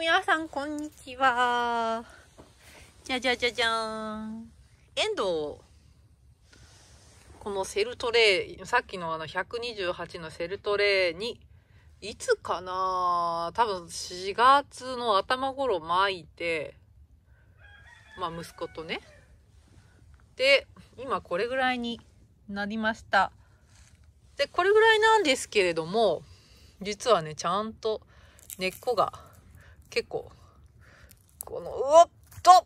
皆さん、こんにちは。じゃじゃじゃじゃーん。エンドこのセルトレイ、さっきのあの128のセルトレイに、いつかな多分4月の頭頃巻いて、まあ息子とね。で、今これぐらいになりました。で、これぐらいなんですけれども、実はね、ちゃんと根っこが結構、この、うおっと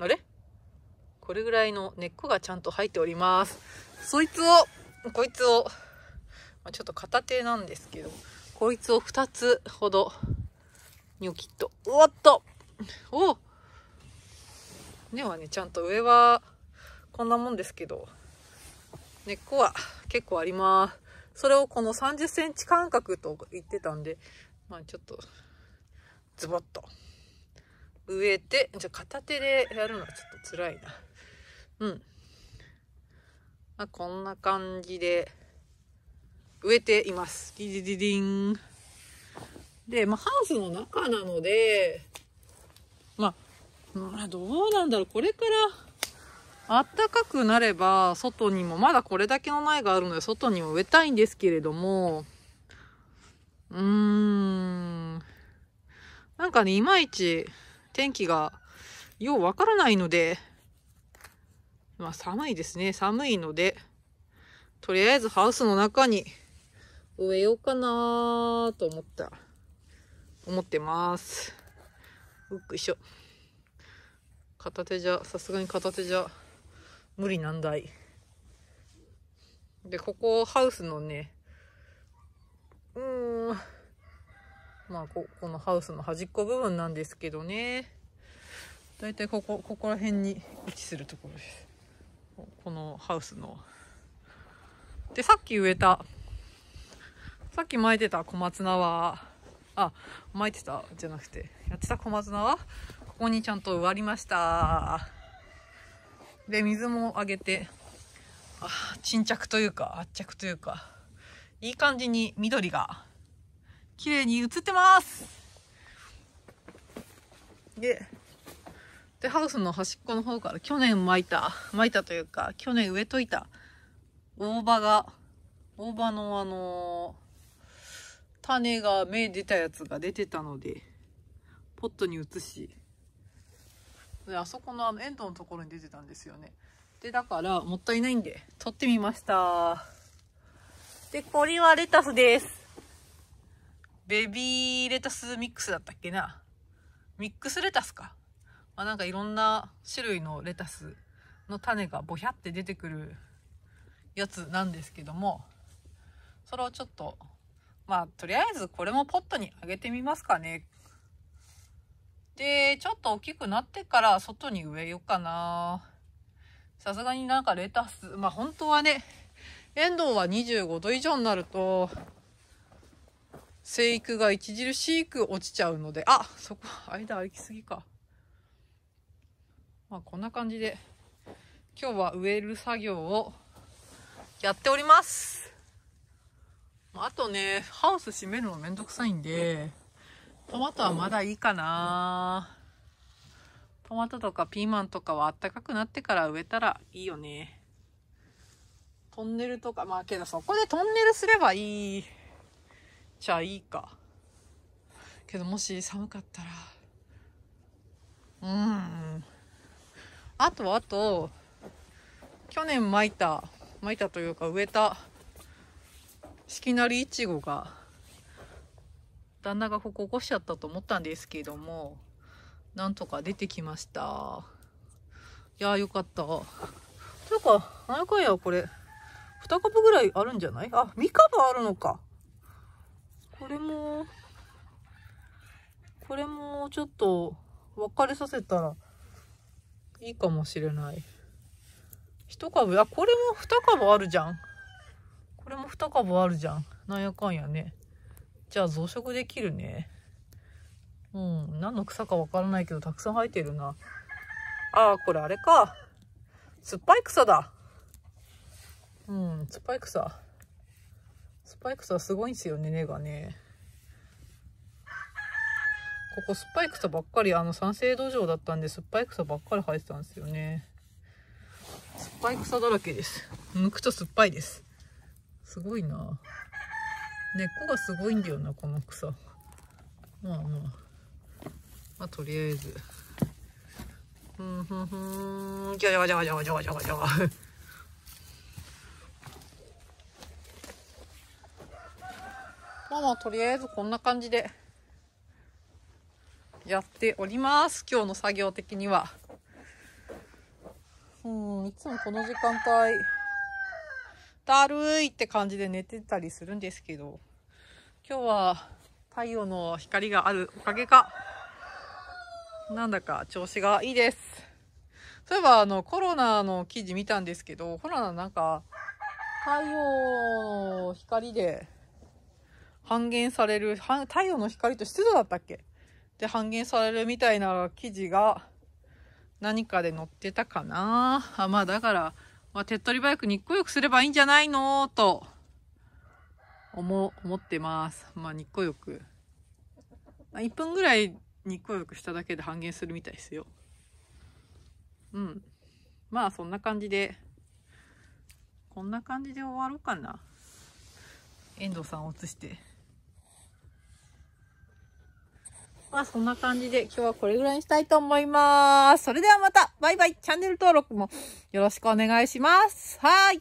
あれこれぐらいの根っこがちゃんと入っております。そいつを、こいつを、まあ、ちょっと片手なんですけど、こいつを2つほど、ニョキッと。うおっとお根はね、ちゃんと上は、こんなもんですけど、根っこは結構あります。それをこの30センチ間隔と言ってたんで、まあちょっとズボッと植えて、じゃ片手でやるのはちょっと辛いな。うん。まあ、こんな感じで植えています。ディディディディン。で、まあ、ハウスの中なので、まあ、どうなんだろう。これから、あったかくなれば、外にも、まだこれだけの苗があるので、外にも植えたいんですけれども、うーん。なんかね、いまいち天気がようわからないので、まあ寒いですね。寒いので、とりあえずハウスの中に植えようかなと思った、思ってます。よっくしょ。片手じゃ、さすがに片手じゃ無理なんだい。で、ここハウスのね、うん、まあこ、このハウスの端っこ部分なんですけどね。だいたいここ、ここら辺に位置するところです。このハウスの。で、さっき植えた、さっき巻いてた小松菜は、あ、巻いてたじゃなくて、やってた小松菜は、ここにちゃんと植わりました。で、水もあげて、あ、沈着というか、圧着というか、いい感じに緑が綺麗に映ってますででハウスの端っこの方から去年巻いた巻いたというか去年植えといた大葉が大葉のあのー、種が芽出たやつが出てたのでポットに移しであそこのあのエンドのところに出てたんですよねでだからもったいないんで取ってみましたでこれはレタスですベビーレタスミックスだったっけな。ミックスレタスか。まあ、なんかいろんな種類のレタスの種がボヒャって出てくるやつなんですけども、それをちょっと、まあとりあえずこれもポットにあげてみますかね。で、ちょっと大きくなってから外に植えようかな。さすがになんかレタス、まあ本当はね、エンドウは25度以上になると、生育が著しく落ちちゃうので、あ、そこ、間歩きすぎか。まあ、こんな感じで、今日は植える作業をやっております。あとね、ハウス閉めるのめんどくさいんで、トマトはまだいいかなトマトとかピーマンとかはあったかくなってから植えたらいいよね。トンネルとか、まあけどそこでトンネルすればいい。ちゃいいか。けどもし寒かったら、うん。あとあと、去年まいた、まいたというか植えた、四季なりいちごが、旦那がここ起こしちゃったと思ったんですけども、なんとか出てきました。いやーよかった。というか、何回やこれ、2株ぐらいあるんじゃないあ、3株あるのか。これも、これもちょっと別れさせたらいいかもしれない。一株、あ、これも二株あるじゃん。これも二株あるじゃん。なんやかんやね。じゃあ増殖できるね。うん、何の草かわからないけど、たくさん生えてるな。ああ、これあれか。酸っぱい草だ。うん、酸っぱい草。スパイクスはすごいんですよね、根がね。ここ酸っぱい草ばっかり、あの酸性土壌だったんで酸っぱい草ばっかり生えてたんですよね。酸っぱい草だらけです。剥くと酸っぱいです。すごいな。根っこがすごいんだよな、この草。まあまあ。まあ、とりあえず。ふんふんふん。じゃがじゃがじゃがじゃがじゃがじゃが。今もとりあえずこんな感じでやっております。今日の作業的には。うん、いつもこの時間帯、だるいって感じで寝てたりするんですけど、今日は太陽の光があるおかげか、なんだか調子がいいです。そういえばあのコロナの記事見たんですけど、コロナなんか太陽の光で半減される、太陽の光と湿度だったっけで半減されるみたいな記事が何かで載ってたかな。あまあだから、まあ、手っ取り早く日光浴すればいいんじゃないのと思、思ってます。まあ日光浴。1分ぐらい日光浴しただけで半減するみたいですよ。うん。まあそんな感じで、こんな感じで終わろうかな。遠藤さんを映して。まあそんな感じで今日はこれぐらいにしたいと思います。それではまたバイバイチャンネル登録もよろしくお願いします。はい